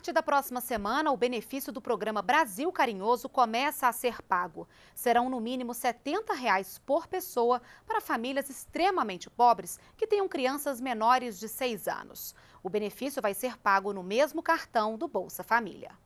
partir da próxima semana, o benefício do programa Brasil Carinhoso começa a ser pago. Serão no mínimo R$ 70 reais por pessoa para famílias extremamente pobres que tenham crianças menores de 6 anos. O benefício vai ser pago no mesmo cartão do Bolsa Família.